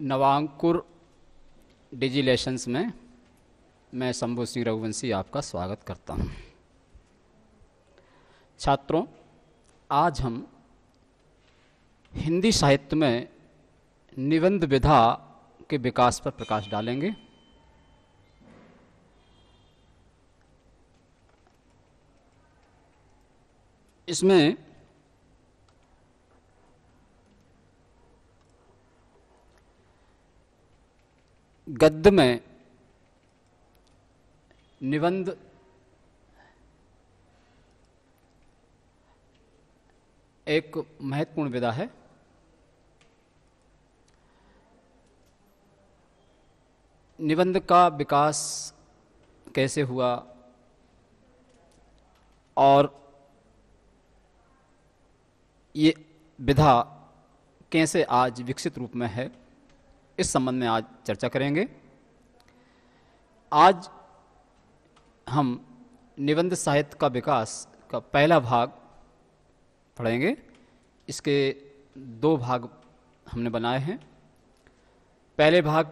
नवांकुर डिजिलेशंस में मैं शंभु सिंह रघुवंशी आपका स्वागत करता हूं छात्रों आज हम हिंदी साहित्य में निबंध विधा के विकास पर प्रकाश डालेंगे इसमें गद्य में निबंध एक महत्वपूर्ण विधा है निबंध का विकास कैसे हुआ और ये विधा कैसे आज विकसित रूप में है इस संबंध में आज चर्चा करेंगे आज हम निबंध साहित्य का विकास का पहला भाग पढ़ेंगे इसके दो भाग हमने बनाए हैं पहले भाग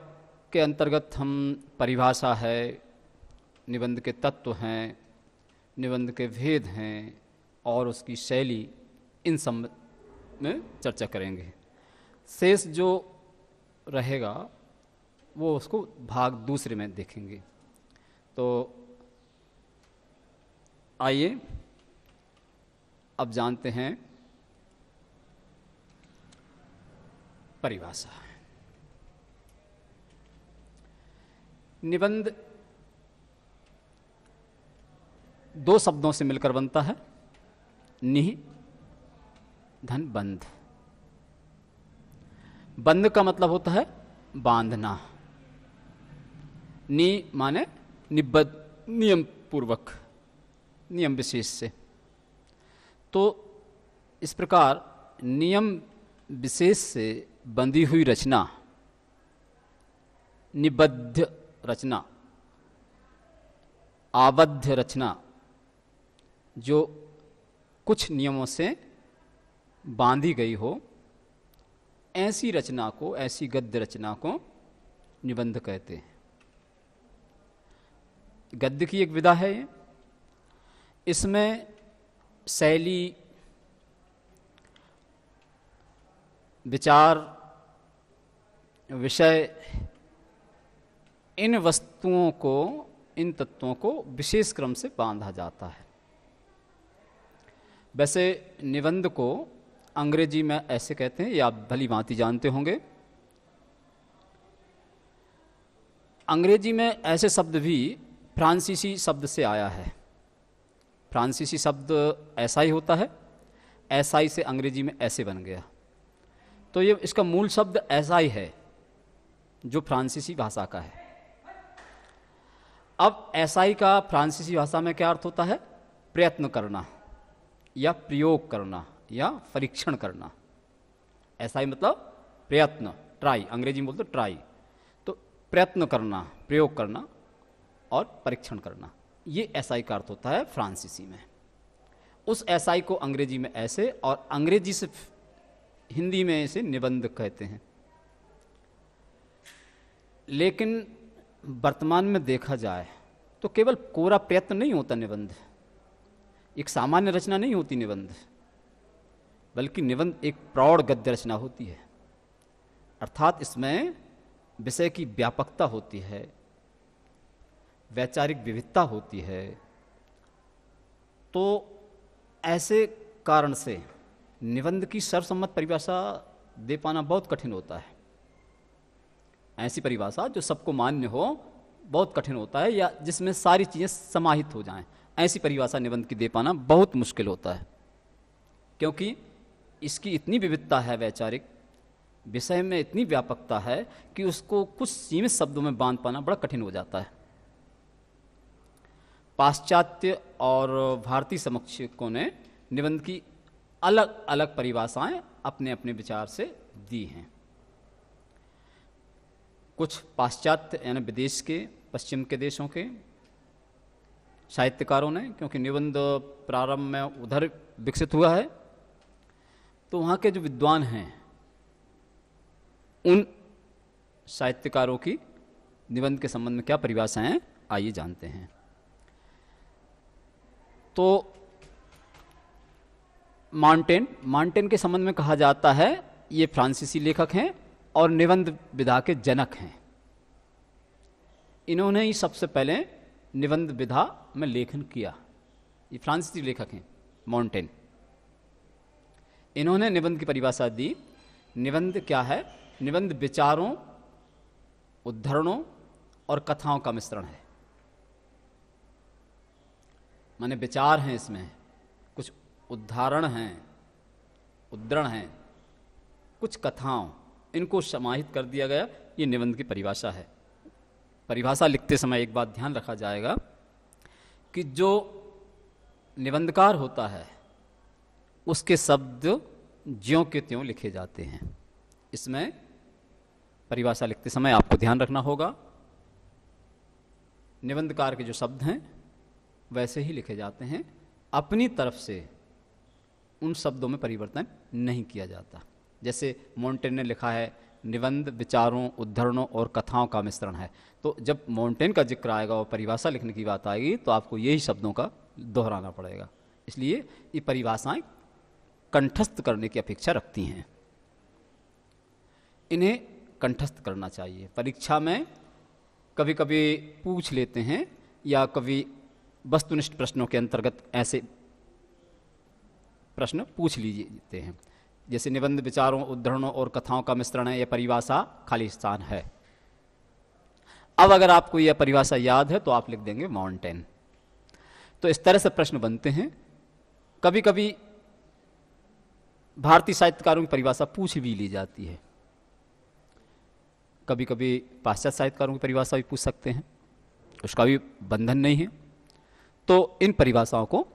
के अंतर्गत हम परिभाषा है निबंध के तत्व हैं निबंध के भेद हैं और उसकी शैली इन सब में चर्चा करेंगे शेष जो रहेगा वो उसको भाग दूसरे में देखेंगे तो आइए अब जानते हैं परिभाषा निबंध दो शब्दों से मिलकर बनता है निह धन बंध बंद का मतलब होता है बांधना नी माने निबद्ध नियम पूर्वक नियम विशेष से तो इस प्रकार नियम विशेष से बंधी हुई रचना निबद्ध रचना आबद्ध रचना जो कुछ नियमों से बांधी गई हो ऐसी रचना को ऐसी गद्य रचना को निबंध कहते हैं गद्य की एक विधा है ये इसमें शैली विचार विषय इन वस्तुओं को इन तत्वों को विशेष क्रम से बांधा जाता है वैसे निबंध को अंग्रेजी में ऐसे कहते हैं या आप भली भांति जानते होंगे अंग्रेजी में ऐसे शब्द भी फ्रांसीसी शब्द से आया है फ्रांसीसी शब्द ऐसा ही होता है ऐसा ही से अंग्रेजी में ऐसे बन गया तो ये इसका मूल शब्द ऐसा ही है जो फ्रांसीसी भाषा का है अब ऐसाई का फ्रांसीसी भाषा में क्या अर्थ होता है प्रयत्न करना या प्रयोग करना या परीक्षण करना ऐसा ही मतलब प्रयत्न ट्राई अंग्रेजी में बोलते ट्राई तो प्रयत्न करना प्रयोग करना और परीक्षण करना ये एसआई का अर्थ होता है फ्रांसीसी में उस एसआई को अंग्रेजी में ऐसे और अंग्रेजी से हिंदी में इसे निबंध कहते हैं लेकिन वर्तमान में देखा जाए तो केवल कोरा प्रयत्न नहीं होता निबंध एक सामान्य रचना नहीं होती निबंध बल्कि निबंध एक प्रौढ़ गद्य रचना होती है अर्थात इसमें विषय की व्यापकता होती है वैचारिक विविधता होती है तो ऐसे कारण से निबंध की सर्वसम्मत परिभाषा दे पाना बहुत कठिन होता है ऐसी परिभाषा जो सबको मान्य हो बहुत कठिन होता है या जिसमें सारी चीज़ें समाहित हो जाएं ऐसी परिभाषा निबंध की दे पाना बहुत मुश्किल होता है क्योंकि इसकी इतनी विविधता है वैचारिक विषय में इतनी व्यापकता है कि उसको कुछ सीमित शब्दों में बांध पाना बड़ा कठिन हो जाता है पाश्चात्य और भारतीय समक्षकों ने निबंध की अलग अलग परिभाषाएं अपने अपने विचार से दी हैं कुछ पाश्चात्य यानी विदेश के पश्चिम के देशों के साहित्यकारों ने क्योंकि निबंध प्रारंभ में उधर विकसित हुआ है तो वहां के जो विद्वान हैं उन साहित्यकारों की निबंध के संबंध में क्या परिभाषाएं हैं आइए जानते हैं तो माउंटेन माउंटेन के संबंध में कहा जाता है ये फ्रांसीसी लेखक हैं और निबंध विधा के जनक हैं इन्होंने ही सबसे पहले निबंध विधा में लेखन किया ये फ्रांसीसी लेखक हैं माउंटेन इन्होंने निबंध की परिभाषा दी निबंध क्या है निबंध विचारों उद्धरणों और कथाओं का मिश्रण है माने विचार हैं इसमें कुछ उदाहरण हैं उद्धरण हैं कुछ कथाओं इनको समाहित कर दिया गया ये निबंध की परिभाषा है परिभाषा लिखते समय एक बात ध्यान रखा जाएगा कि जो निबंधकार होता है उसके शब्द ज्यों के त्यों लिखे जाते हैं इसमें परिभाषा लिखते समय आपको ध्यान रखना होगा निबंधकार के जो शब्द हैं वैसे ही लिखे जाते हैं अपनी तरफ से उन शब्दों में परिवर्तन नहीं किया जाता जैसे मोन्टेन ने लिखा है निबंध विचारों उद्धरणों और कथाओं का मिश्रण है तो जब माउंटेन का जिक्र आएगा और परिभाषा लिखने की बात आएगी तो आपको यही शब्दों का दोहराना पड़ेगा इसलिए ये परिभाषाएं कंठस्थ करने की अपेक्षा रखती हैं इन्हें कंठस्थ करना चाहिए परीक्षा में कभी कभी पूछ लेते हैं या कभी वस्तुनिष्ठ प्रश्नों के अंतर्गत ऐसे प्रश्न पूछ लीजिए हैं जैसे निबंध विचारों उद्धरणों और कथाओं का मिश्रण है यह परिभाषा खाली स्थान है अब अगर आपको यह परिभाषा याद है तो आप लिख देंगे माउंटेन तो इस तरह से प्रश्न बनते हैं कभी कभी भारतीय साहित्यकारों की परिभाषा पूछ भी ली जाती है कभी कभी पाश्चात्य साहित्यकारों की परिभाषा भी पूछ सकते हैं उसका भी बंधन नहीं है तो इन परिभाषाओं को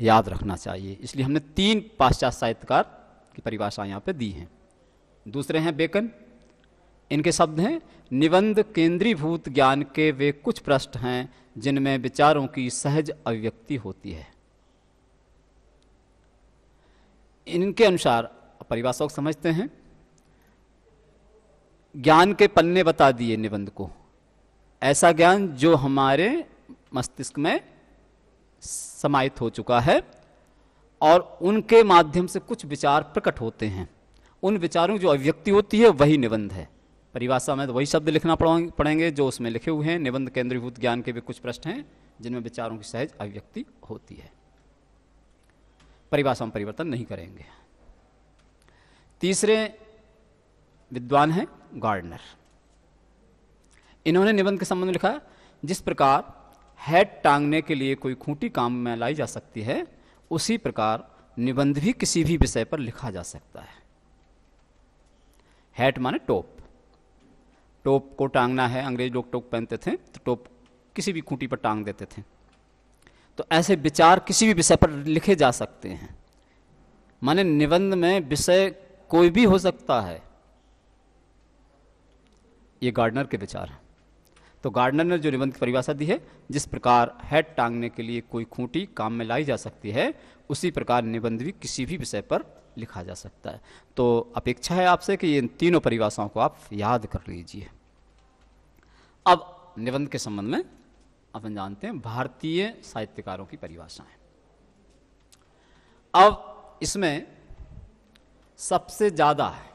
याद रखना चाहिए इसलिए हमने तीन पाश्चात्य साहित्यकार की परिभाषा यहाँ पे दी हैं दूसरे हैं बेकन इनके शब्द हैं निबंध केंद्रीभूत ज्ञान के वे कुछ प्रश्न हैं जिनमें विचारों की सहज अभिव्यक्ति होती है इनके अनुसार परिभाषा को समझते हैं ज्ञान के पन्ने बता दिए निबंध को ऐसा ज्ञान जो हमारे मस्तिष्क में समाहित हो चुका है और उनके माध्यम से कुछ विचार प्रकट होते हैं उन विचारों की जो अभिव्यक्ति होती है वही निबंध है परिभाषा में तो वही शब्द लिखना पड़ेंगे जो उसमें लिखे हुए हैं निबंध केंद्रीभूत ज्ञान के भी कुछ प्रश्न हैं जिनमें विचारों की सहज अभिव्यक्ति होती है परिभाषा में परिवर्तन नहीं करेंगे तीसरे विद्वान हैं गार्डनर इन्होंने निबंध के संबंध में लिखा जिस प्रकार हेड टांगने के लिए कोई खूंटी काम में लाई जा सकती है उसी प्रकार निबंध भी किसी भी विषय पर लिखा जा सकता है हैट माने टोप टोप को टांगना है अंग्रेज लोग टोप पहनते थे तो टोप किसी भी खूंटी पर टांग देते थे तो ऐसे विचार किसी भी विषय पर लिखे जा सकते हैं माने निबंध में विषय कोई भी हो सकता है ये गार्डनर के विचार हैं तो गार्डनर ने जो निबंध की परिभाषा दी है जिस प्रकार हेड टांगने के लिए कोई खूंटी काम में लाई जा सकती है उसी प्रकार निबंध भी किसी भी विषय पर लिखा जा सकता है तो अपेक्षा है आपसे कि इन तीनों परिभाषाओं को आप याद कर लीजिए अब निबंध के संबंध में अपन जानते हैं भारतीय साहित्यकारों की परिभाषाएं अब इसमें सबसे ज्यादा है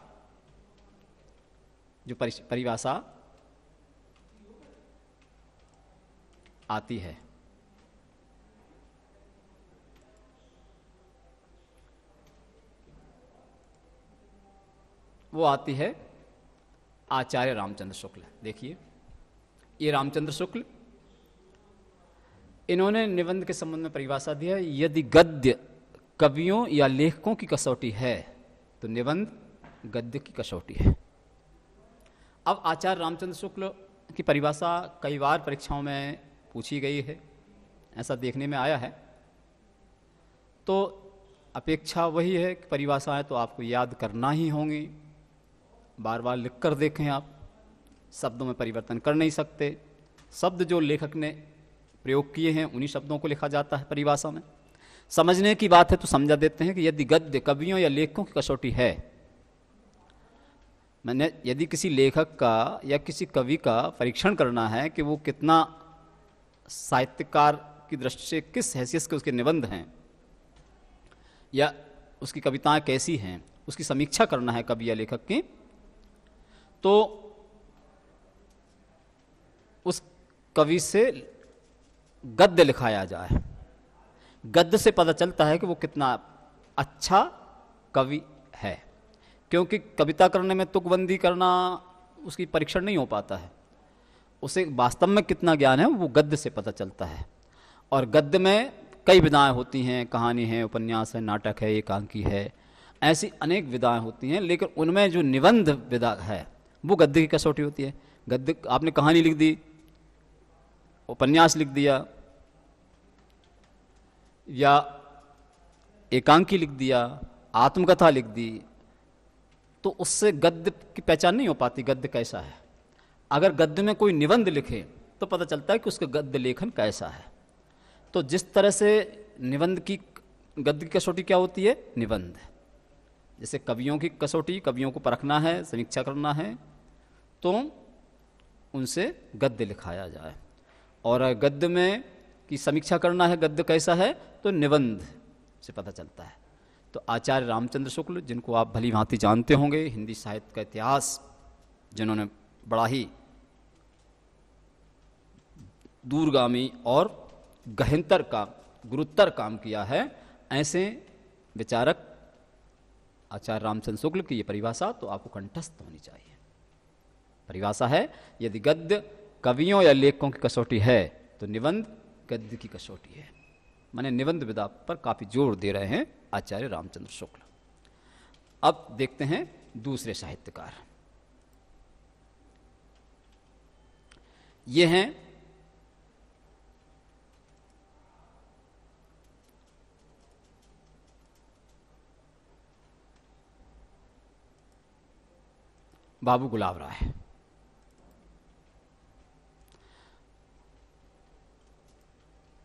जो परिभाषा आती है वो आती है आचार्य रामचंद्र शुक्ल देखिए ये रामचंद्र शुक्ल इन्होंने निबंध के संबंध में परिभाषा दिया है यदि गद्य कवियों या लेखकों की कसौटी है तो निबंध गद्य की कसौटी है अब आचार्य रामचंद्र शुक्ल की परिभाषा कई बार परीक्षाओं में पूछी गई है ऐसा देखने में आया है तो अपेक्षा वही है कि परिभाषाएं तो आपको याद करना ही होंगी बार बार लिख कर देखें आप शब्दों में परिवर्तन कर नहीं सकते शब्द जो लेखक ने प्रयोग किए हैं उन्हीं शब्दों को लिखा जाता है परिभाषा में समझने की बात है तो समझा देते हैं कि यदि गद्य कवियों या लेखकों की कसौटी है मैंने यदि किसी लेखक का या किसी कवि का परीक्षण करना है कि वो कितना साहित्यकार की दृष्टि से किस हैसियत के उसके निबंध हैं या उसकी कविताएं कैसी हैं उसकी समीक्षा करना है कवि या लेखक की तो उस कवि से गद्य लिखाया जाए गद्य से पता चलता है कि वो कितना अच्छा कवि है क्योंकि कविता करने में तुकबंदी करना उसकी परीक्षण नहीं हो पाता है उसे वास्तव में कितना ज्ञान है वो गद्य से पता चलता है और गद्य में कई विधाएं होती हैं कहानी है उपन्यास है नाटक है एकांकी है ऐसी अनेक विधाएं होती हैं लेकिन उनमें जो निबंध विधा है वो गद्य की कसौटी होती है गद्य आपने कहानी लिख दी उपन्यास लिख दिया या एकांकी लिख दिया आत्मकथा लिख दी तो उससे गद्य की पहचान नहीं हो पाती गद्य कैसा है अगर गद्य में कोई निबंध लिखे तो पता चलता है कि उसका गद्य लेखन कैसा है तो जिस तरह से निबंध की गद्य की कसौटी क्या होती है निबंध जैसे कवियों की कसौटी कवियों को परखना है समीक्षा करना है तो उनसे गद्य लिखाया जाए और गद्य में की समीक्षा करना है गद्य कैसा है तो निबंध से पता चलता है तो आचार्य रामचंद्र शुक्ल जिनको आप भली भांति जानते होंगे हिंदी साहित्य का इतिहास जिन्होंने बड़ा ही दूरगामी और गहनतर का गुरुत्तर काम किया है ऐसे विचारक आचार्य रामचंद्र शुक्ल की ये परिभाषा तो आपको कंठस्थ होनी चाहिए परिभाषा है यदि गद्य कवियों या लेखकों की कसौटी है तो निबंध गद्य की कसौटी है मैंने निबंध विदा पर काफ़ी जोर दे रहे हैं आचार्य रामचंद्र शुक्ल अब देखते हैं दूसरे साहित्यकार ये हैं बाबू गुलाब राय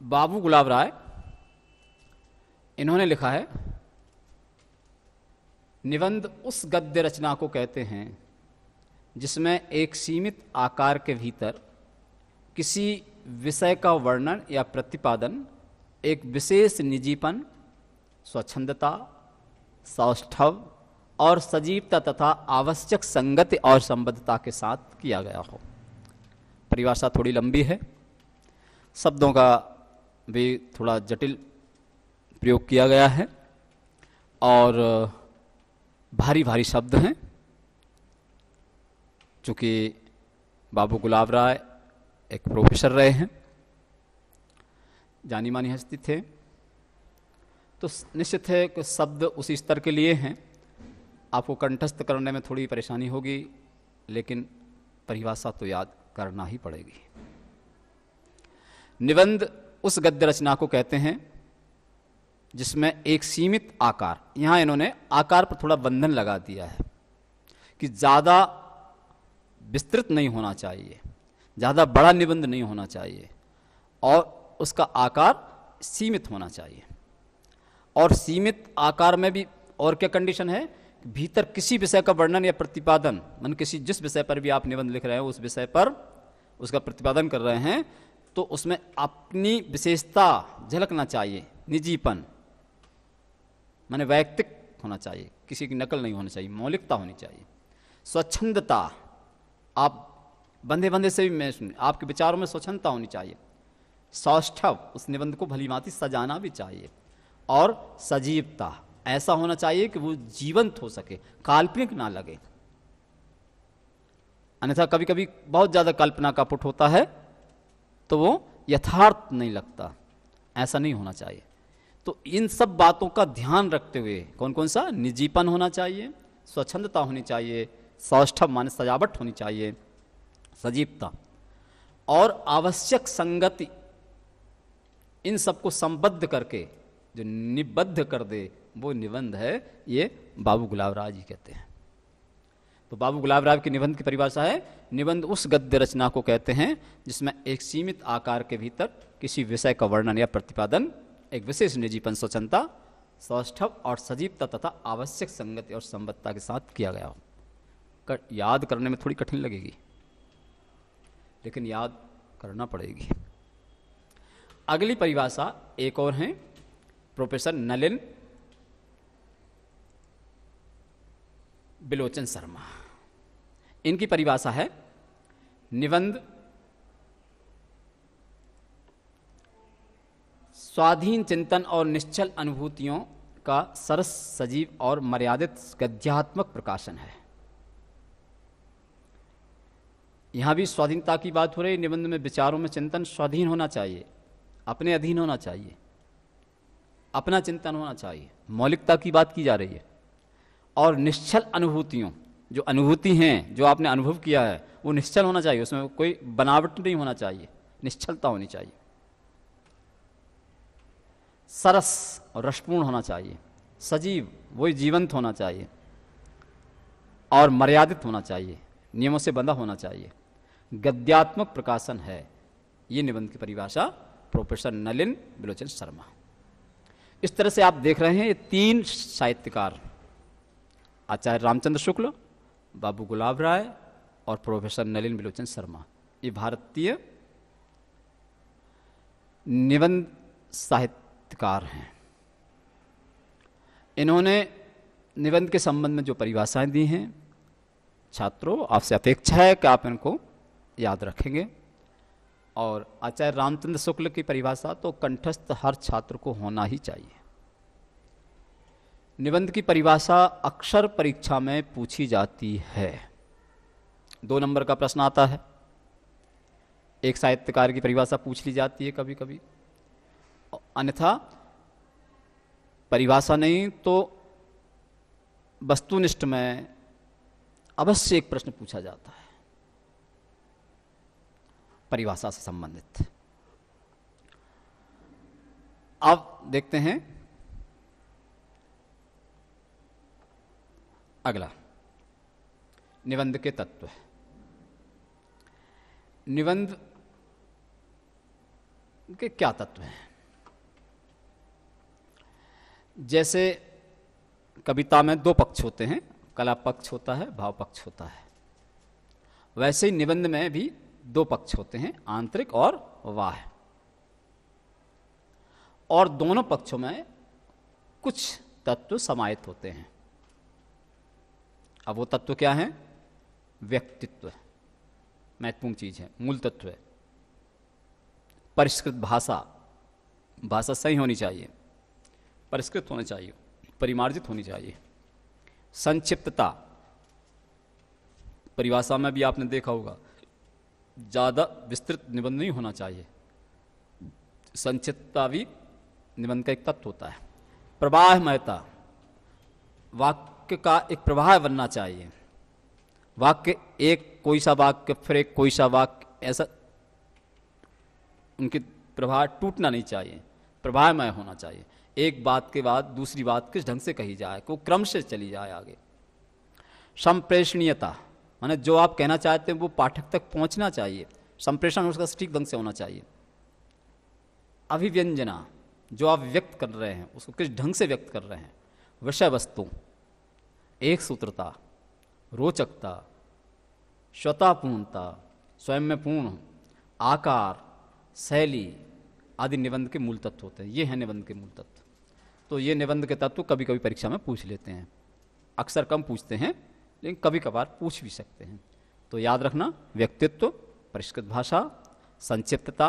बाबू गुलाब राय इन्होंने लिखा है निबंध उस गद्य रचना को कहते हैं जिसमें एक सीमित आकार के भीतर किसी विषय का वर्णन या प्रतिपादन एक विशेष निजीपन स्वच्छंदता सौष्ठव और सजीवता तथा आवश्यक संगति और संबद्धता के साथ किया गया हो परिभाषा थोड़ी लंबी है शब्दों का भी थोड़ा जटिल प्रयोग किया गया है और भारी भारी शब्द हैं चूँकि बाबू गुलाब राय एक प्रोफेसर रहे हैं जानी मानी हस्ती थे तो निश्चित है कि शब्द उसी स्तर के लिए हैं आपको कंठस्थ करने में थोड़ी परेशानी होगी लेकिन परिभाषा तो याद करना ही पड़ेगी निबंध उस गद्य रचना को कहते हैं जिसमें एक सीमित आकार यहां इन्होंने आकार पर थोड़ा बंधन लगा दिया है कि ज़्यादा विस्तृत नहीं होना चाहिए ज़्यादा बड़ा निबंध नहीं होना चाहिए और उसका आकार सीमित होना चाहिए और सीमित आकार में भी और क्या कंडीशन है भीतर किसी विषय का वर्णन या प्रतिपादन मन किसी जिस विषय पर भी आप निबंध लिख रहे हैं उस विषय पर उसका प्रतिपादन कर रहे हैं तो उसमें अपनी विशेषता झलकना चाहिए निजीपन माने वैयक्तिक होना चाहिए किसी की नकल नहीं होनी चाहिए मौलिकता होनी चाहिए स्वच्छंदता आप बंधे बंधे से भी मैं सुन आपके विचारों में स्वच्छंदता होनी चाहिए सौष्ठव उस निबंध को भली माती सजाना भी चाहिए और सजीवता ऐसा होना चाहिए कि वो जीवंत हो सके काल्पनिक ना लगे अन्यथा कभी कभी बहुत ज़्यादा कल्पना का पुट होता है तो वो यथार्थ नहीं लगता ऐसा नहीं होना चाहिए तो इन सब बातों का ध्यान रखते हुए कौन कौन सा निजीपन होना चाहिए स्वच्छंदता होनी चाहिए सौष्ठव माने सजावट होनी चाहिए सजीवता और आवश्यक संगति इन सबको संबद्ध करके जो निबद्ध कर दे वो निबंध है ये बाबू गुलाब राज जी कहते हैं तो बाबू गुलाब राव की निबंध की परिभाषा है निबंध उस गद्य रचना को कहते हैं जिसमें एक सीमित आकार के भीतर किसी विषय का वर्णन या प्रतिपादन एक विशेष निजीपन स्वच्छता सौष्ठव और सजीवता तथा आवश्यक संगति और संबद्धता के साथ किया गया हो कर, याद करने में थोड़ी कठिन लगेगी लेकिन याद करना पड़ेगी अगली परिभाषा एक और है प्रोफेसर नलिन बिलोचन शर्मा इनकी परिभाषा है निबंध स्वाधीन चिंतन और निश्चल अनुभूतियों का सरस सजीव और मर्यादित गध्यात्मक प्रकाशन है यहां भी स्वाधीनता की बात हो रही निबंध में विचारों में चिंतन स्वाधीन होना चाहिए अपने अधीन होना चाहिए अपना चिंतन होना चाहिए मौलिकता की बात की जा रही है और निश्चल अनुभूतियों जो अनुभूति हैं जो आपने अनुभव किया है वो निश्चल होना चाहिए उसमें कोई बनावट नहीं होना चाहिए निश्चलता होनी चाहिए सरस और रसपूर्ण होना चाहिए सजीव वही जीवंत होना चाहिए और मर्यादित होना चाहिए नियमों से बंधा होना चाहिए गद्यात्मक प्रकाशन है ये निबंध की परिभाषा प्रोफेसर नलिन बिलोचन शर्मा इस तरह से आप देख रहे हैं ये तीन साहित्यकार आचार्य रामचंद्र शुक्ल बाबू गुलाब राय और प्रोफेसर नलिन बिलोचन शर्मा ये भारतीय निबंध साहित्यकार हैं इन्होंने निबंध के संबंध में जो परिभाषाएं दी हैं छात्रों आपसे अपेक्षा है कि आप इनको याद रखेंगे और आचार्य रामचंद्र शुक्ल की परिभाषा तो कंठस्थ हर छात्र को होना ही चाहिए निबंध की परिभाषा अक्षर परीक्षा में पूछी जाती है दो नंबर का प्रश्न आता है एक साहित्यकार की परिभाषा पूछ ली जाती है कभी कभी अन्यथा परिभाषा नहीं तो वस्तुनिष्ठ में अवश्य एक प्रश्न पूछा जाता है परिभाषा से संबंधित अब देखते हैं अगला निबंध के तत्व निबंध के क्या तत्व हैं जैसे कविता में दो पक्ष होते हैं कला पक्ष होता है भाव पक्ष होता है वैसे ही निबंध में भी दो पक्ष होते हैं आंतरिक और वाह और दोनों पक्षों में कुछ तत्व समाहित होते हैं अब वो तत्व क्या है व्यक्तित्व महत्वपूर्ण चीज है मूल तत्व है परिष्कृत भाषा भाषा सही होनी चाहिए परिष्कृत होनी चाहिए परिमार्जित होनी चाहिए संक्षिप्तता परिभाषा में भी आपने देखा होगा ज़्यादा विस्तृत निबंध नहीं होना चाहिए संक्षिप्तता भी निबंध का एक तत्व होता है प्रवाह महता वाक्य वाक्य का एक प्रवाह बनना चाहिए वाक्य एक कोई सा वाक्य फिर एक कोई सा वाक्य ऐसा उनके प्रवाह टूटना नहीं चाहिए प्रभावमय होना चाहिए एक बात के बाद दूसरी बात किस ढंग से कही जाए को क्रम से चली जाए आगे संप्रेषणीयता माने जो आप कहना चाहते हैं वो पाठक तक पहुंचना चाहिए संप्रेषण उसका सटीक ढंग से होना चाहिए अभिव्यंजना जो आप व्यक्त कर रहे हैं उसको किस ढंग से व्यक्त कर रहे हैं विषय वस्तु एक सूत्रता रोचकता स्वतापूर्णता स्वयं में पूर्ण आकार शैली आदि निबंध के मूल तत्व होते हैं ये हैं निबंध के मूल तत्व तो ये निबंध के तत्व कभी कभी परीक्षा में पूछ लेते हैं अक्सर कम पूछते हैं लेकिन कभी कभार पूछ भी सकते हैं तो याद रखना व्यक्तित्व परिष्कृत भाषा संक्षिप्तता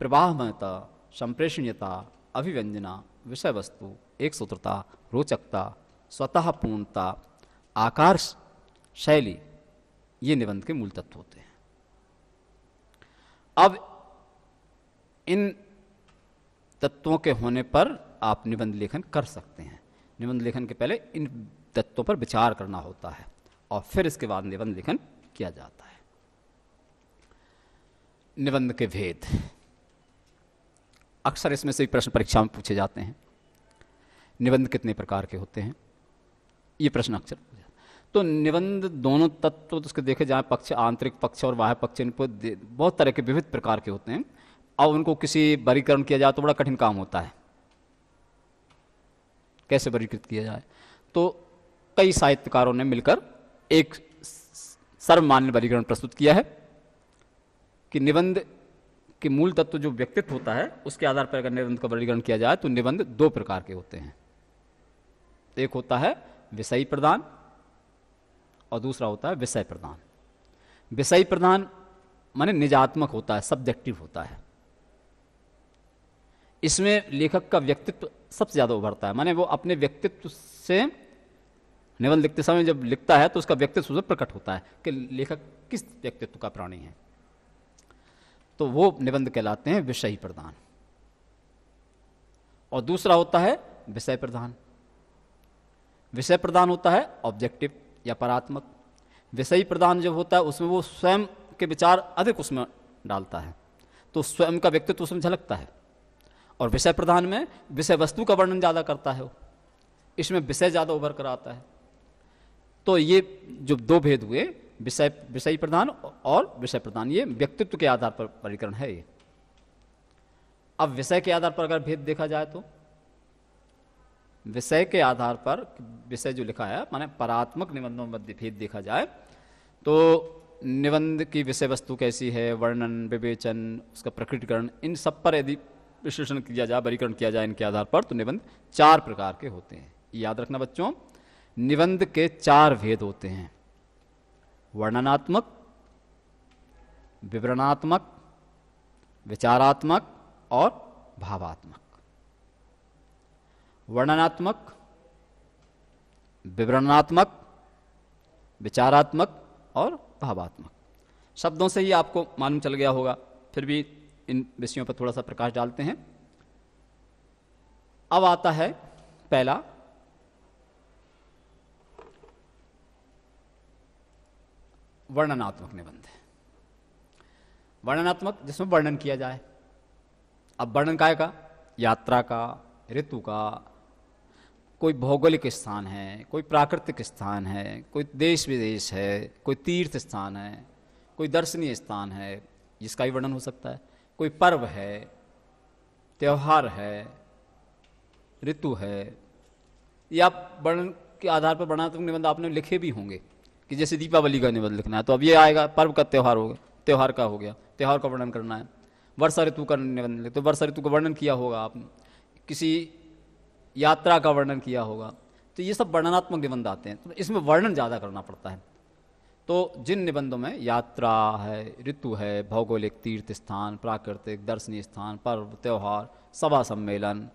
प्रवाहमयता संप्रेषणीयता अभिव्यंजना विषय वस्तु एक सूत्रता रोचकता स्वतः पूर्णता आकार शैली ये निबंध के मूल तत्व होते हैं अब इन तत्वों के होने पर आप निबंध लेखन कर सकते हैं निबंध लेखन के पहले इन तत्वों पर विचार करना होता है और फिर इसके बाद निबंध लेखन किया जाता है निबंध के भेद अक्सर इसमें से प्रश्न परीक्षा में पूछे जाते हैं निबंध कितने प्रकार के होते हैं ये प्रश्न अक्सर तो निबंध दोनों तत्व उसके तो देखे जाए पक्ष आंतरिक पक्ष और बाह्य पक्ष इन पर बहुत तरह के विविध प्रकार के होते हैं अब उनको किसी वर्गीकरण किया जाए तो बड़ा कठिन काम होता है कैसे वर्गीकृत किया जाए तो कई साहित्यकारों ने मिलकर एक सर्वमान्य वर्गीकरण प्रस्तुत किया है कि निबंध के मूल तत्व जो व्यक्तित्व होता है उसके आधार पर अगर निबंध का वर्गीकरण किया जाए तो निबंध दो प्रकार के होते हैं एक होता है विषयी प्रदान और दूसरा होता है विषय प्रधान विषयी प्रधान माने निजात्मक होता है सब्जेक्टिव होता है इसमें लेखक का व्यक्तित्व सबसे ज़्यादा उभरता है माने वो अपने व्यक्तित्व से निबंध लिखते समय जब लिखता है तो उसका व्यक्तित्व से प्रकट होता है कि लेखक किस व्यक्तित्व का प्राणी है तो वो निबंध कहलाते हैं विषय प्रधान और दूसरा होता है विषय प्रधान विषय प्रदान होता है ऑब्जेक्टिव या परात्मक विषय प्रदान जब होता है उसमें वो स्वयं के विचार अधिक उसमें डालता है तो स्वयं का व्यक्तित्व उसमें झलकता है और विषय प्रधान में विषय वस्तु का वर्णन ज़्यादा करता है वो इसमें विषय ज़्यादा उभर कर आता है तो ये जो दो भेद हुए विषय विषय प्रधान और विषय प्रधान ये व्यक्तित्व के आधार पर परिकरण है ये अब विषय के आधार पर अगर भेद देखा जाए तो विषय के आधार पर विषय जो लिखा है माने परात्मक निबंधों में भेद देखा जाए तो निबंध की विषय वस्तु कैसी है वर्णन विवेचन उसका प्रकृतिकरण इन सब पर यदि विश्लेषण किया जाए वरीकरण किया जाए इनके आधार पर तो निबंध चार प्रकार के होते हैं याद रखना बच्चों निबंध के चार भेद होते हैं वर्णनात्मक विवरणात्मक विचारात्मक और भावात्मक वर्णनात्मक विवरणात्मक विचारात्मक और भावात्मक शब्दों से ही आपको मालूम चल गया होगा फिर भी इन विषयों पर थोड़ा सा प्रकाश डालते हैं अब आता है पहला वर्णनात्मक निबंध वर्णनात्मक जिसमें वर्णन किया जाए अब वर्णन काय का यात्रा का ऋतु का कोई भौगोलिक स्थान है कोई प्राकृतिक स्थान है कोई देश विदेश है कोई तीर्थ स्थान है कोई दर्शनीय स्थान है जिसका भी वर्णन हो सकता है कोई पर्व है त्यौहार है ऋतु है या वर्णन के आधार पर वर्णात्मक निबंध आपने लिखे भी होंगे कि जैसे दीपावली का निबंध लिखना है तो अब ये आएगा पर्व का त्यौहार हो गया त्यौहार का हो गया त्यौहार का वर्णन करना है वर्षा ऋतु का निबंध तो वर्षा ऋतु का वर्णन किया होगा आपने किसी यात्रा का वर्णन किया होगा तो ये सब वर्णनात्मक निबंध आते हैं तो इसमें वर्णन ज़्यादा करना पड़ता है तो जिन निबंधों में यात्रा है ऋतु है भौगोलिक तीर्थ स्थान प्राकृतिक दर्शनीय स्थान पर्व त्यौहार सभा सम्मेलन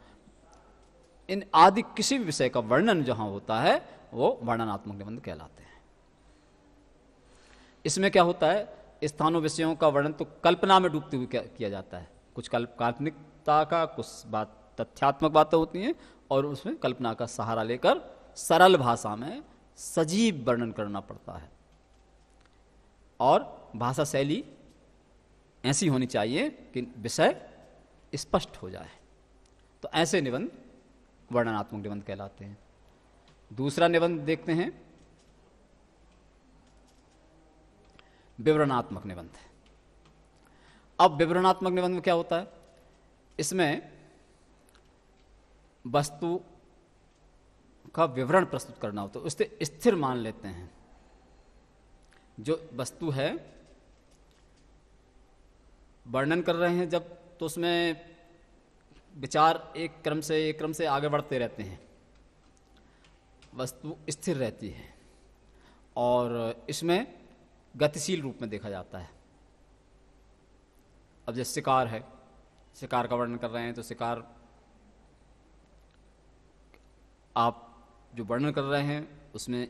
इन आदि किसी भी विषय का वर्णन जहाँ होता है वो वर्णनात्मक निबंध कहलाते हैं इसमें क्या होता है स्थानों विषयों का वर्णन तो कल्पना में डूबते हुए किया जाता है कुछ कल्प काल्पनिकता का कुछ बात तथ्यात्मक बातें होती हैं और उसमें कल्पना का सहारा लेकर सरल भाषा में सजीव वर्णन करना पड़ता है और भाषा शैली ऐसी होनी चाहिए कि विषय स्पष्ट हो जाए तो ऐसे निबंध वर्णनात्मक निबंध कहलाते हैं दूसरा निबंध देखते हैं विवरणात्मक निबंध अब विवरणात्मक निबंध में क्या होता है इसमें वस्तु का विवरण प्रस्तुत करना हो तो उसे स्थिर मान लेते हैं जो वस्तु है वर्णन कर रहे हैं जब तो उसमें विचार एक क्रम से एक क्रम से आगे बढ़ते रहते हैं वस्तु स्थिर रहती है और इसमें गतिशील रूप में देखा जाता है अब जैसे शिकार है शिकार का वर्णन कर रहे हैं तो शिकार आप जो वर्णन कर रहे हैं उसमें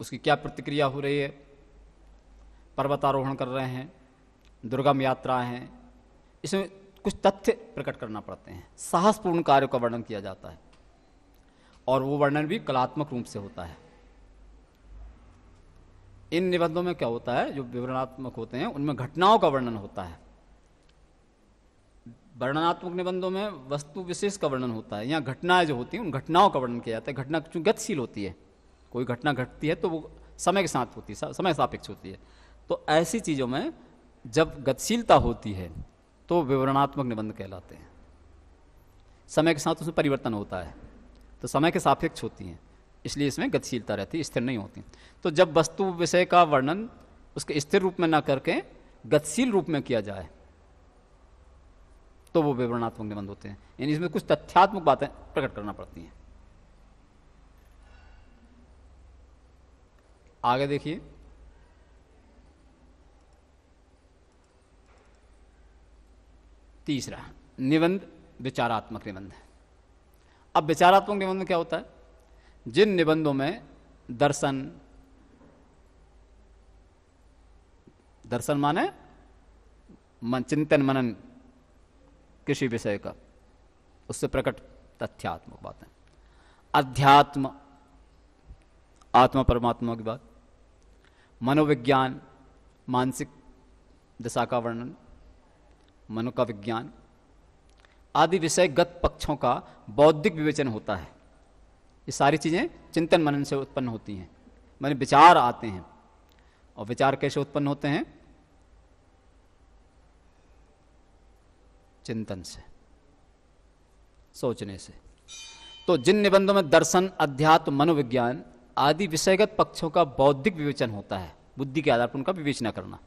उसकी क्या प्रतिक्रिया हो रही है पर्वतारोहण कर रहे हैं दुर्गम यात्रा हैं इसमें कुछ तथ्य प्रकट करना पड़ते हैं साहसपूर्ण कार्यों का वर्णन किया जाता है और वो वर्णन भी कलात्मक रूप से होता है इन निबंधों में क्या होता है जो विवरणात्मक होते हैं उनमें घटनाओं का वर्णन होता है वर्णनात्मक निबंधों में वस्तु विशेष का वर्णन होता है या घटनाएं जो होती हैं उन घटनाओं का वर्णन किया जाता है घटना चूँकि गतिशील होती है कोई घटना घटती है तो वो समय के साथ होती है समय सापेक्ष होती है तो ऐसी चीज़ों में जब गतिशीलता होती है तो विवरणात्मक निबंध कहलाते हैं समय के साथ उसमें परिवर्तन होता है तो समय के सापेक्ष होती हैं इसलिए इसमें गतिशीलता रहती है स्थिर नहीं होती तो जब वस्तु विषय का वर्णन उसके स्थिर रूप में ना करके गतिशील रूप में किया जाए तो वो विवरणात्मक निबंध होते हैं यानी इसमें कुछ तथ्यात्मक बातें प्रकट करना पड़ती हैं आगे देखिए तीसरा निबंध विचारात्मक निबंध अब विचारात्मक निबंध क्या होता है जिन निबंधों में दर्शन दर्शन माने मन चिंतन मनन किसी विषय का उससे प्रकट तथ्यात्मक बातें अध्यात्म आत्मा परमात्मा की बात मनोविज्ञान मानसिक दशा का वर्णन मनो का विज्ञान आदि विषय गत पक्षों का बौद्धिक विवेचन होता है ये सारी चीज़ें चिंतन मनन से उत्पन्न होती हैं मैंने विचार आते हैं और विचार कैसे उत्पन्न होते हैं चिंतन से सोचने से तो जिन निबंधों में दर्शन अध्यात्म मनोविज्ञान आदि विषयगत पक्षों का बौद्धिक विवेचन होता है बुद्धि के आधार पर उनका विवेचना करना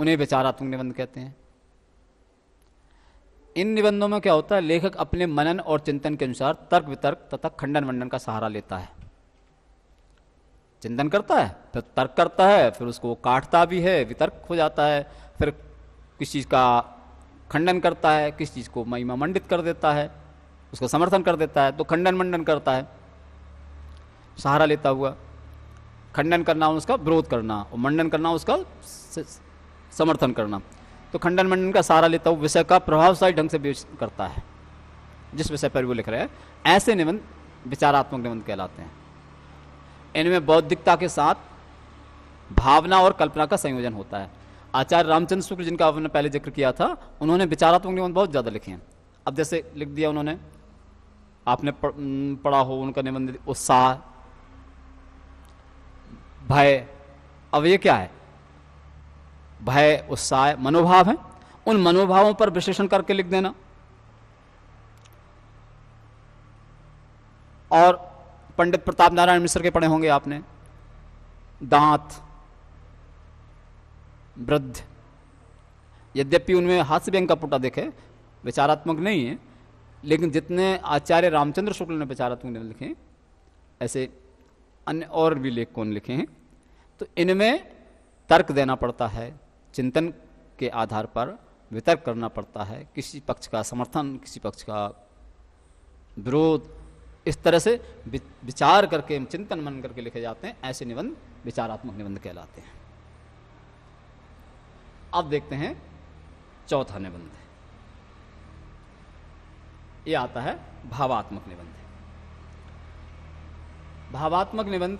उन्हें विचारात्मक निबंध कहते हैं इन निबंधों में क्या होता है लेखक अपने मनन और चिंतन के अनुसार तर्क वितर्क तथा खंडन वंडन का सहारा लेता है चिंतन करता है फिर तर्क करता है फिर उसको काटता भी है वितर्क हो जाता है फिर किस चीज़ का खंडन करता है किस चीज़ को महिमा मंडित कर देता है उसका समर्थन कर देता है तो खंडन मंडन करता है सहारा लेता हुआ खंडन करना उसका विरोध करना और मंडन करना उसका समर्थन करना तो खंडन मंडन का सहारा लेता हुआ विषय का प्रभावशाली ढंग से करता है जिस विषय पर वो लिख रहे हैं ऐसे निबंध विचारात्मक निबंध कहलाते हैं इनमें बौद्धिकता के साथ भावना और कल्पना का संयोजन होता है आचार्य रामचंद्र शुक्ल जिनका आपने पहले जिक्र किया था उन्होंने विचारात्मक निबंध बहुत ज़्यादा लिखे हैं अब जैसे लिख दिया उन्होंने आपने पढ़ा हो उनका निबंध उत्साह भय अब ये क्या है भय उत्साह मनोभाव है उन मनोभावों पर विश्लेषण करके लिख देना और पंडित प्रताप नारायण मिश्र के पढ़े होंगे आपने दांत वृद्ध यद्यपि उनमें हास्य व्यंग का पुटा देखे विचारात्मक नहीं है लेकिन जितने आचार्य रामचंद्र शुक्ल ने विचारात्मक निबंध लिखे ऐसे अन्य और भी लेखकों लिखे हैं तो इनमें तर्क देना पड़ता है चिंतन के आधार पर वितर्क करना पड़ता है किसी पक्ष का समर्थन किसी पक्ष का विरोध इस तरह से विचार करके चिंतन मन करके लिखे जाते हैं ऐसे निबंध विचारात्मक निबंध कहलाते हैं अब देखते हैं चौथा निबंध यह आता है भावात्मक निबंध भावात्मक निबंध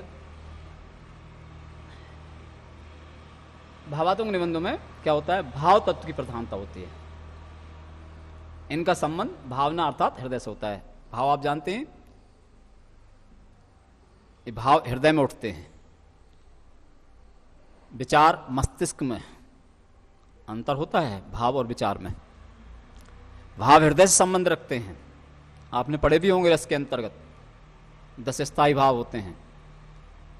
भावात्मक निबंधों में क्या होता है भाव तत्व की प्रधानता होती है इनका संबंध भावना अर्थात हृदय से होता है भाव आप जानते हैं ये भाव हृदय में उठते हैं विचार मस्तिष्क में अंतर होता है भाव और विचार में भाव हृदय से संबंध रखते हैं आपने पढ़े भी होंगे रस के अंतर्गत दस स्थायी भाव होते हैं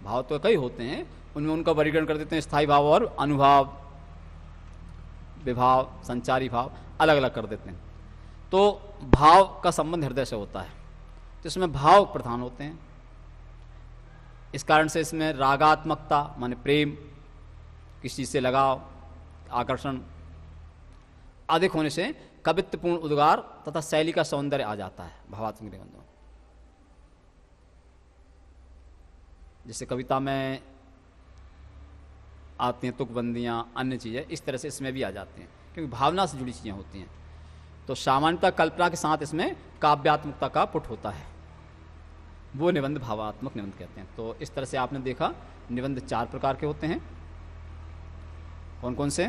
भाव तो कई होते हैं उनमें उनका वर्गीकरण कर देते हैं स्थायी भाव और अनुभाव विभाव संचारी भाव अलग अलग कर देते हैं तो भाव का संबंध हृदय से होता है तो इसमें भाव प्रधान होते हैं इस कारण से इसमें रागात्मकता माने प्रेम किसी से लगाव आकर्षण अधिक होने से कवित्वपूर्ण उद्गार तथा शैली का सौंदर्य आ जाता है भावात्मक निबंधों जैसे कविता में आती हैं तुकबंदियाँ अन्य चीज़ें इस तरह से इसमें भी आ जाती हैं क्योंकि भावना से जुड़ी चीज़ें होती हैं तो सामान्यतः कल्पना के साथ इसमें काव्यात्मकता का पुट होता है वो निबंध भावात्मक निबंध कहते हैं तो इस तरह से आपने देखा निबंध चार प्रकार के होते हैं कौन कौन से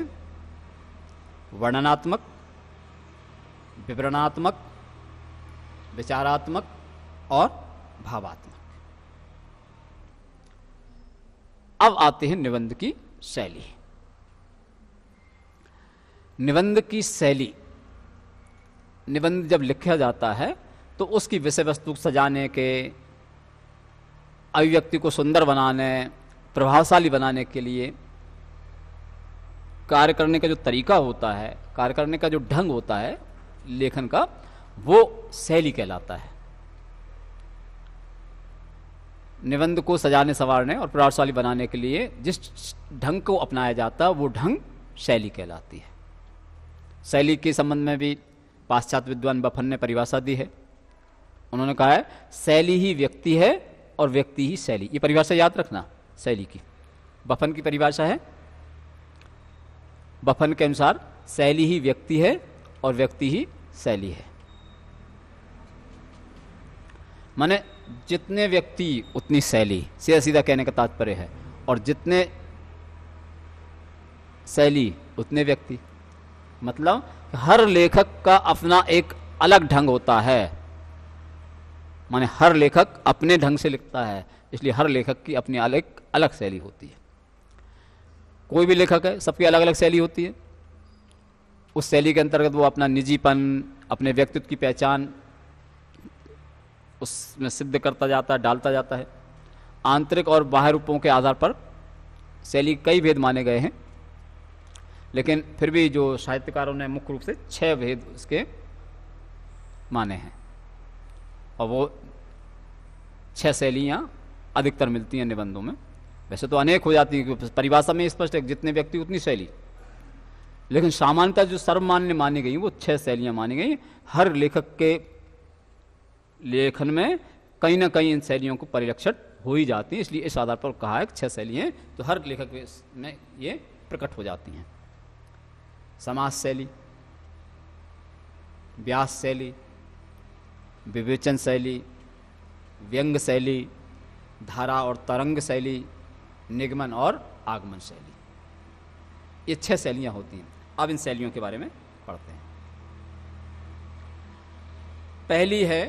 वर्णनात्मक विवरणात्मक विचारात्मक और भावात्मक अब आते हैं निबंध की शैली निबंध की शैली निबंध जब लिखा जाता है तो उसकी विषय वस्तु सजाने के अभिव्यक्ति को सुंदर बनाने प्रभावशाली बनाने के लिए कार्य करने का जो तरीका होता है कार्य करने का जो ढंग होता है लेखन का वो शैली कहलाता है निबंध को सजाने संवारने और प्रभावशाली बनाने के लिए जिस ढंग को अपनाया जाता है वो ढंग शैली कहलाती है शैली के संबंध में भी पाश्चात्य विद्वान बफन ने परिभाषा दी है उन्होंने कहा है शैली ही व्यक्ति है और व्यक्ति ही शैली ये परिभाषा याद रखना शैली की बफन की परिभाषा है बफन के अनुसार शैली ही व्यक्ति है और व्यक्ति ही शैली है माने जितने व्यक्ति उतनी शैली सीधा सीधा कहने का तात्पर्य है और जितने शैली उतने व्यक्ति मतलब हर लेखक का अपना एक अलग ढंग होता है माने हर लेखक अपने ढंग से लिखता है इसलिए हर लेखक की अपनी अलग अलग शैली होती है कोई भी लेखक है सबकी अलग अलग शैली होती है उस शैली के अंतर्गत वो अपना निजीपन अपने व्यक्तित्व की पहचान उसमें सिद्ध करता जाता है डालता जाता है आंतरिक और बाह्य रूपों के आधार पर शैली कई भेद माने गए हैं लेकिन फिर भी जो साहित्यकारों ने मुख्य रूप से छह भेद उसके माने हैं और वो छह शैलियाँ अधिकतर मिलती हैं निबंधों में वैसे तो अनेक हो जाती है परिभाषा में स्पष्ट है जितने व्यक्ति उतनी शैली लेकिन सामान्यतः जो सर्वमान्य मानी गई वो छह शैलियां मानी गई हर लेखक के लेखन में कहीं ना कहीं इन शैलियों को परिलक्षित हो ही जाती है इसलिए इस आधार पर कहा है छह शैलियां तो हर लेखक में ये प्रकट हो जाती हैं समाज शैली व्यास शैली विवेचन शैली व्यंग शैली धारा और तरंग शैली निगमन और आगमन शैली ये छह शैलियां होती हैं अब इन शैलियों के बारे में पढ़ते हैं पहली है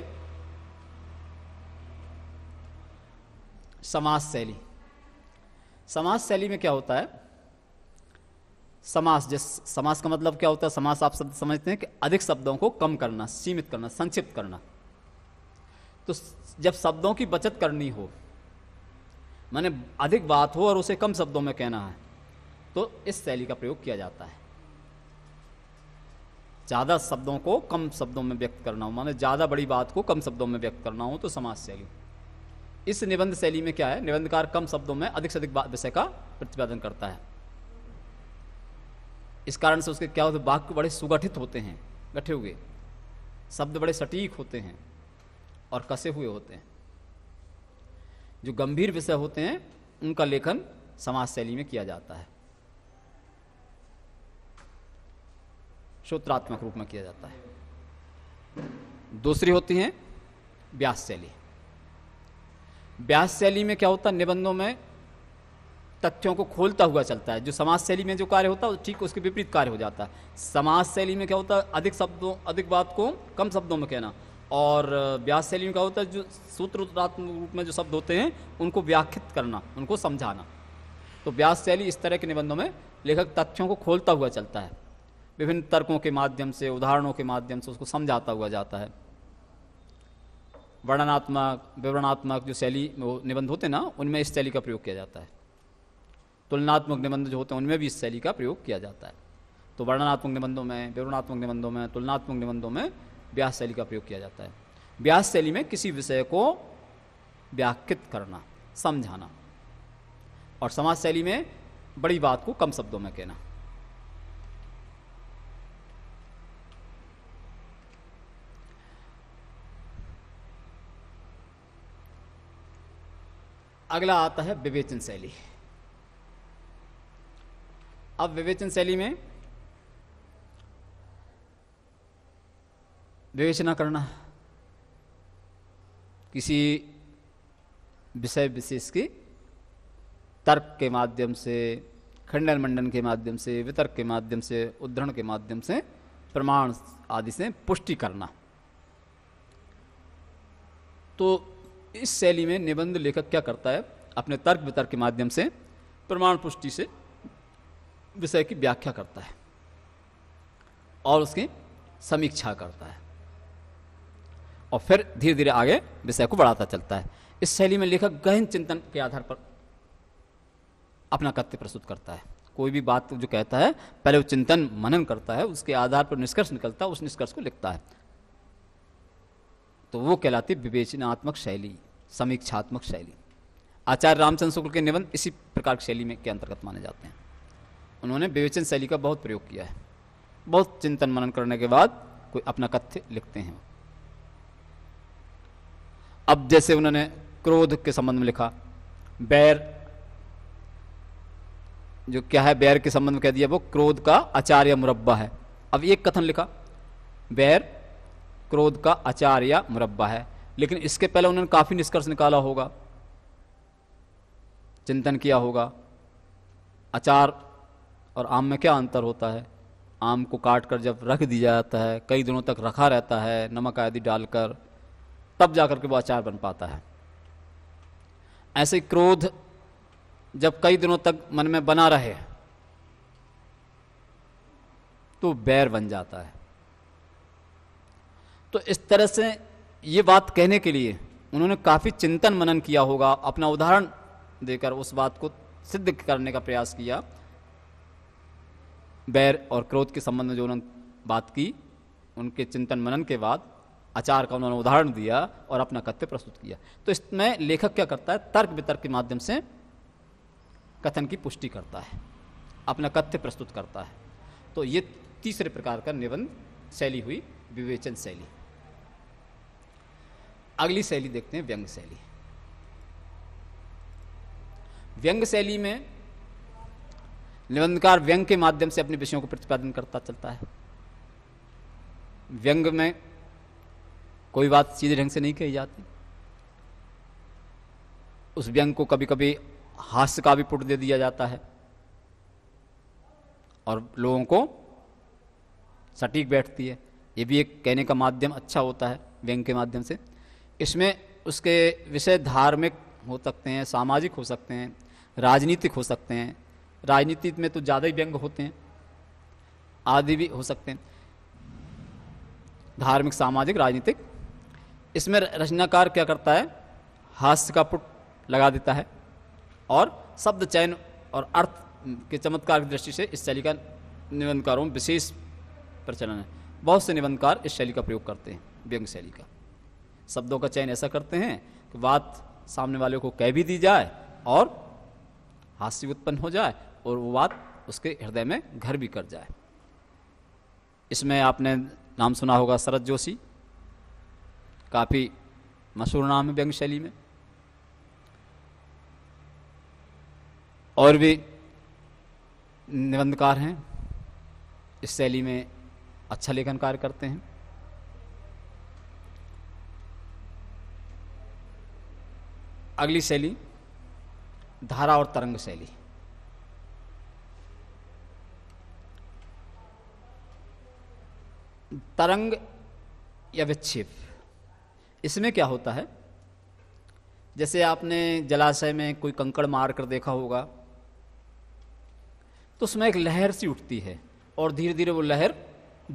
समाज शैली समाज शैली में क्या होता है समास जिस समास का मतलब क्या होता है समास आप शब्द समझते हैं कि अधिक शब्दों को कम करना सीमित करना संक्षिप्त करना तो जब शब्दों की बचत करनी हो मैंने अधिक बात हो और उसे कम शब्दों में कहना है तो इस शैली का प्रयोग किया जाता है ज़्यादा शब्दों को कम शब्दों में व्यक्त करना हो माने ज़्यादा बड़ी बात को कम शब्दों में व्यक्त करना हो तो समाज शैली इस निबंध शैली में क्या है निबंधकार कम शब्दों में अधिक से अधिक विषय का प्रतिपादन करता है इस कारण से उसके क्या होते वाक्य बड़े सुगठित होते हैं गठे हुए शब्द बड़े सटीक होते हैं और कसे हुए होते हैं जो गंभीर विषय होते हैं उनका लेखन समाज शैली में किया जाता है सूत्रात्मक रूप में किया जाता है दूसरी होती है व्यास शैली व्यास शैली में क्या होता है निबंधों में तथ्यों को खोलता हुआ चलता है जो समाज शैली में जो कार्य होता है ठीक उसके विपरीत कार्य हो जाता है समाज शैली में क्या होता है अधिक शब्दों अधिक बात को कम शब्दों में कहना और ब्यास शैली में क्या होता है जो सूत्र उत्तरात्मक रूप में जो शब्द होते हैं उनको व्याख्यित करना उनको समझाना तो व्यास शैली इस तरह के निबंधों में लेखक तथ्यों को खोलता हुआ चलता है विभिन्न तर्कों के माध्यम से उदाहरणों के माध्यम से उसको समझाता हुआ जाता है वर्णनात्मक विवरणात्मक जो शैली निबंध होते हैं ना उनमें इस शैली का प्रयोग किया जाता है तुलनात्मक निबंध जो होते हैं उनमें भी इस शैली का प्रयोग किया जाता है तो वर्णनात्मक निबंधों में विवरणात्मक निबंधों में तुलनात्मक निबंधों में व्यास शैली का प्रयोग किया जाता है व्यास शैली में किसी विषय को व्याख्यित करना समझाना और समाज शैली में बड़ी बात को कम शब्दों में कहना अगला आता है विवेचन शैली अब विवेचन शैली में द्वेष न करना किसी विषय विशेष की तर्क के माध्यम से खंडन मंडन के माध्यम से वितर्क के माध्यम से उद्धरण के माध्यम से प्रमाण आदि से पुष्टि करना तो इस शैली में निबंध लेखक क्या करता है अपने तर्क वितर्क के माध्यम से प्रमाण पुष्टि से विषय की व्याख्या करता है और उसकी समीक्षा करता है और फिर धीरे धीरे आगे विषय को बढ़ाता चलता है इस शैली में लेखक गहन चिंतन के आधार पर अपना कथ्य प्रस्तुत करता है कोई भी बात जो कहता है पहले वो चिंतन मनन करता है उसके आधार पर निष्कर्ष निकलता है उस निष्कर्ष को लिखता है तो वो कहलाती विवेचनात्मक शैली समीक्षात्मक शैली आचार्य रामचंद्र शुक्ल के निबंध इसी प्रकार की शैली में के अंतर्गत माने जाते हैं उन्होंने विवेचन शैली का बहुत प्रयोग किया है बहुत चिंतन मनन करने के बाद कोई अपना कथ्य लिखते हैं अब जैसे उन्होंने क्रोध के संबंध में लिखा बैर जो क्या है बैर के संबंध में कह दिया वो क्रोध का आचार्य मुरब्बा है अब एक कथन लिखा बैर क्रोध का आचार्य मुरब्बा है लेकिन इसके पहले उन्होंने काफ़ी निष्कर्ष निकाला होगा चिंतन किया होगा अचार और आम में क्या अंतर होता है आम को काट कर जब रख दिया जाता है कई दिनों तक रखा रहता है नमक आदि डालकर तब जाकर के वो आचार बन पाता है ऐसे क्रोध जब कई दिनों तक मन में बना रहे तो बैर बन जाता है तो इस तरह से ये बात कहने के लिए उन्होंने काफ़ी चिंतन मनन किया होगा अपना उदाहरण देकर उस बात को सिद्ध करने का प्रयास किया बैर और क्रोध के संबंध में जो उन्होंने बात की उनके चिंतन मनन के बाद आचार का उन्होंने उदाहरण दिया और अपना कथ्य प्रस्तुत किया तो इसमें लेखक क्या करता है तर्क वितर्क के माध्यम से कथन की पुष्टि करता है अपना कथ्य प्रस्तुत करता है तो ये तीसरे प्रकार का निबंध शैली हुई विवेचन शैली अगली शैली देखते हैं व्यंग शैली व्यंग शैली में निबंधकार व्यंग के माध्यम से अपने विषयों को प्रतिपादन करता चलता है व्यंग में कोई बात सीधे ढंग से नहीं कही जाती उस व्यंग को कभी कभी हास्य का भी पुट दे दिया जाता है और लोगों को सटीक बैठती है ये भी एक कहने का माध्यम अच्छा होता है व्यंग के माध्यम से इसमें उसके विषय धार्मिक हो सकते हैं सामाजिक हो सकते हैं राजनीतिक हो सकते हैं राजनीति में तो ज़्यादा ही व्यंग होते हैं आदि भी हो सकते हैं धार्मिक सामाजिक राजनीतिक इसमें रचनाकार क्या करता है हास्य का पुट लगा देता है और शब्द चयन और अर्थ के चमत्कार की दृष्टि से इस शैली का निबंधकारों में विशेष प्रचलन है बहुत से निबंधकार इस शैली का प्रयोग करते हैं व्यंग शैली का शब्दों का चयन ऐसा करते हैं कि बात सामने वाले को कह भी दी जाए और हास्य उत्पन्न हो जाए और वो बात उसके हृदय में घर भी कर जाए इसमें आपने नाम सुना होगा शरद जोशी काफ़ी मशहूर नाम है व्यंग शैली में और भी निबंधकार हैं इस शैली में अच्छा लेखन कार्य करते हैं अगली शैली धारा और तरंग शैली तरंग या विक्षिप्त इसमें क्या होता है जैसे आपने जलाशय में कोई कंकड़ मार कर देखा होगा तो उसमें एक लहर सी उठती है और धीरे धीरे वो लहर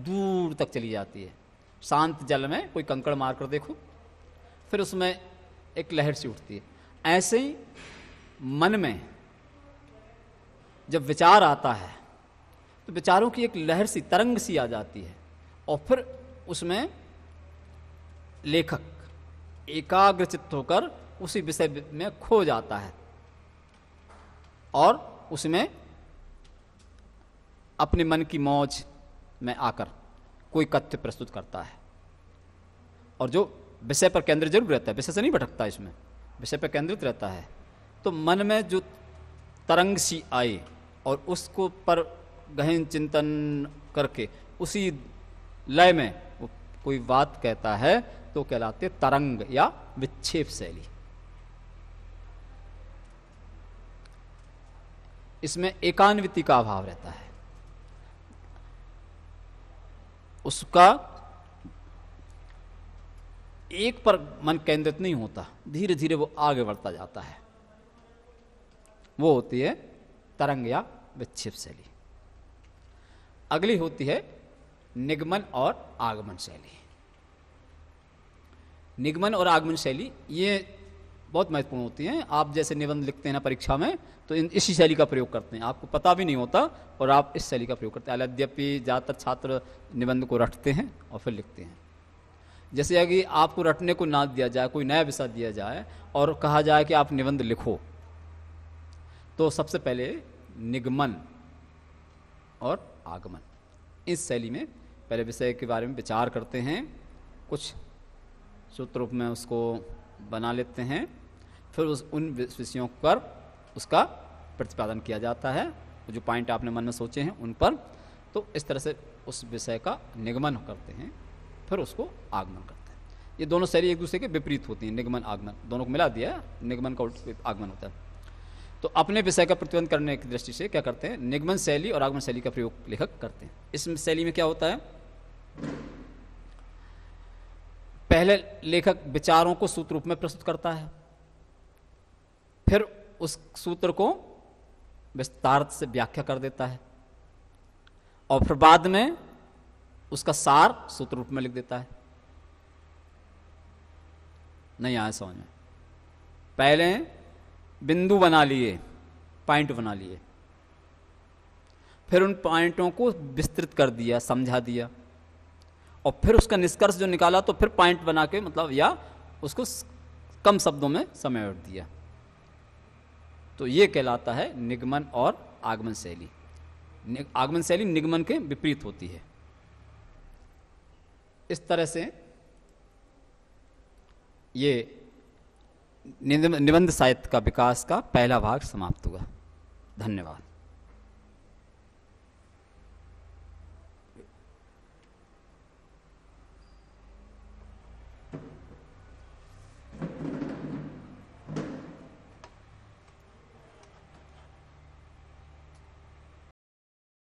दूर तक चली जाती है शांत जल में कोई कंकड़ मार कर देखो फिर उसमें एक लहर सी उठती है ऐसे ही मन में जब विचार आता है तो विचारों की एक लहर सी तरंग सी आ जाती है और फिर उसमें लेखक एकाग्रचित होकर उसी विषय में खो जाता है और उसमें अपने मन की मौज में आकर कोई कथ्य प्रस्तुत करता है और जो विषय पर केंद्रित जरूर रहता है विषय से नहीं भटकता इसमें विषय पर केंद्रित रहता है तो मन में जो तरंग सी आई और उसको पर गहन चिंतन करके उसी लय में कोई बात कहता है तो कहलाते तरंग या विक्षेप शैली इसमें एकान्विति का अभाव रहता है उसका एक पर मन केंद्रित नहीं होता धीरे धीरे वो आगे बढ़ता जाता है वो होती है तरंग या विक्षेप शैली अगली होती है निगमन और आगमन शैली निगमन और आगमन शैली ये बहुत महत्वपूर्ण होती हैं आप जैसे निबंध लिखते हैं ना परीक्षा में तो इन इसी शैली का प्रयोग करते हैं आपको पता भी नहीं होता और आप इस शैली का प्रयोग करते हैं अद्यपि ज़्यादातर छात्र निबंध को रटते हैं और फिर लिखते हैं जैसे अगर आपको रटने को ना दिया जाए कोई नया विषय दिया जाए और कहा जाए कि आप निबंध लिखो तो सबसे पहले निगमन और आगमन इस शैली में पहले विषय के बारे में विचार करते हैं कुछ सूत्र रूप में उसको बना लेते हैं फिर उस उन विषयों पर उसका प्रतिपादन किया जाता है जो पॉइंट आपने मन में सोचे हैं उन पर तो इस तरह से उस विषय का निगमन करते हैं फिर उसको आगमन करते हैं ये दोनों शैली एक दूसरे के विपरीत होती हैं निगमन आगमन दोनों को मिला दिया निगमन का आगमन होता है तो अपने विषय का प्रतिबंध करने की दृष्टि से क्या करते हैं निगमन शैली और आगमन शैली का प्रयोग लेखक करते हैं इस शैली में क्या होता है पहले लेखक विचारों को सूत्र रूप में प्रस्तुत करता है फिर उस सूत्र को विस्तार से व्याख्या कर देता है और फिर बाद में उसका सार सूत्र रूप में लिख देता है नहीं आया समझ में पहले बिंदु बना लिए पॉइंट बना लिए फिर उन पॉइंटों को विस्तृत कर दिया समझा दिया और फिर उसका निष्कर्ष जो निकाला तो फिर पॉइंट बना के मतलब या उसको कम शब्दों में समय दिया तो ये कहलाता है निगमन और आगमन शैली आगमन शैली निगमन के विपरीत होती है इस तरह से ये निबंध साहित्य का विकास का पहला भाग समाप्त हुआ धन्यवाद Thank you.